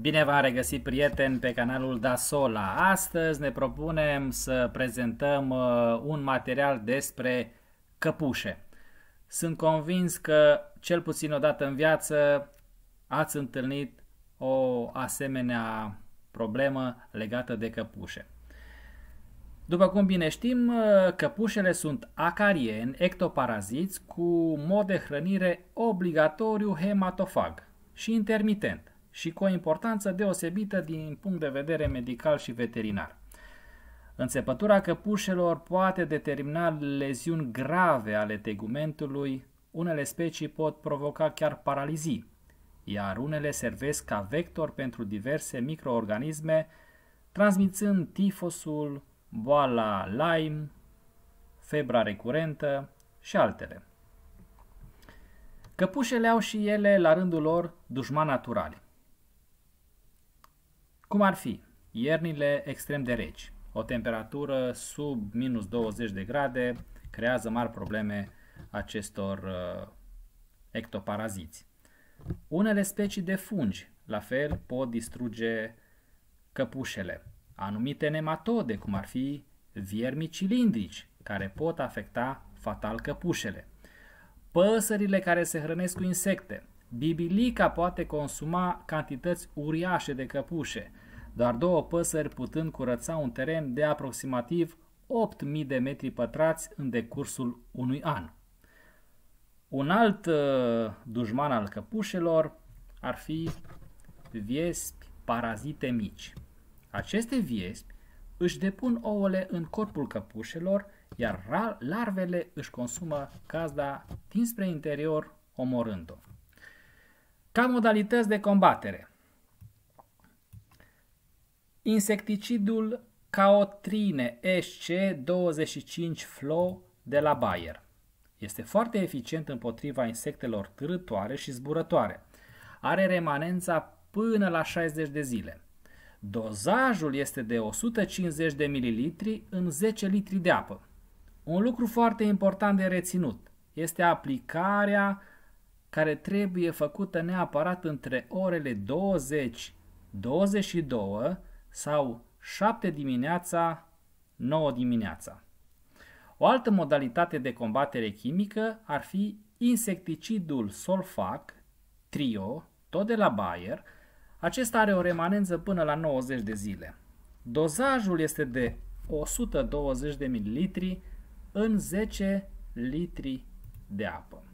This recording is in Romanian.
Bine v-am regăsit, prieteni, pe canalul Dasola. Astăzi ne propunem să prezentăm uh, un material despre căpușe. Sunt convins că, cel puțin o dată în viață, ați întâlnit o asemenea problemă legată de căpușe. După cum bine știm, uh, căpușele sunt acarieni, ectoparaziți cu mod de hrănire obligatoriu hematofag și intermitent și cu o importanță deosebită din punct de vedere medical și veterinar. Înțepătura căpușelor poate determina leziuni grave ale tegumentului, unele specii pot provoca chiar paralizii, iar unele servesc ca vector pentru diverse microorganisme, transmițând tifosul, boala Lyme, febra recurentă și altele. Căpușele au și ele, la rândul lor, dușmani naturali. Cum ar fi iernile extrem de reci, o temperatură sub minus 20 de grade creează mari probleme acestor uh, ectoparaziți. Unele specii de fungi, la fel, pot distruge căpușele. Anumite nematode, cum ar fi viermi cilindrici, care pot afecta fatal căpușele. Păsările care se hrănesc cu insecte, Bibilica poate consuma cantități uriașe de căpușe, doar două păsări putând curăța un teren de aproximativ 8.000 de metri pătrați în decursul unui an. Un alt uh, dușman al căpușelor ar fi viespi parazite mici. Aceste viespi își depun ouăle în corpul căpușelor, iar larvele își consumă cazda dinspre interior, omorând-o. Ca modalități de combatere, insecticidul caotrine SC25 Flow de la Bayer este foarte eficient împotriva insectelor târătoare și zburătoare. Are remanența până la 60 de zile. Dozajul este de 150 de ml în 10 litri de apă. Un lucru foarte important de reținut este aplicarea care trebuie făcută neapărat între orele 20-22 sau 7 dimineața 9 dimineața. O altă modalitate de combatere chimică ar fi insecticidul Solfac Trio, tot de la Bayer. Acesta are o remanență până la 90 de zile. Dozajul este de 120 de ml în 10 litri de apă.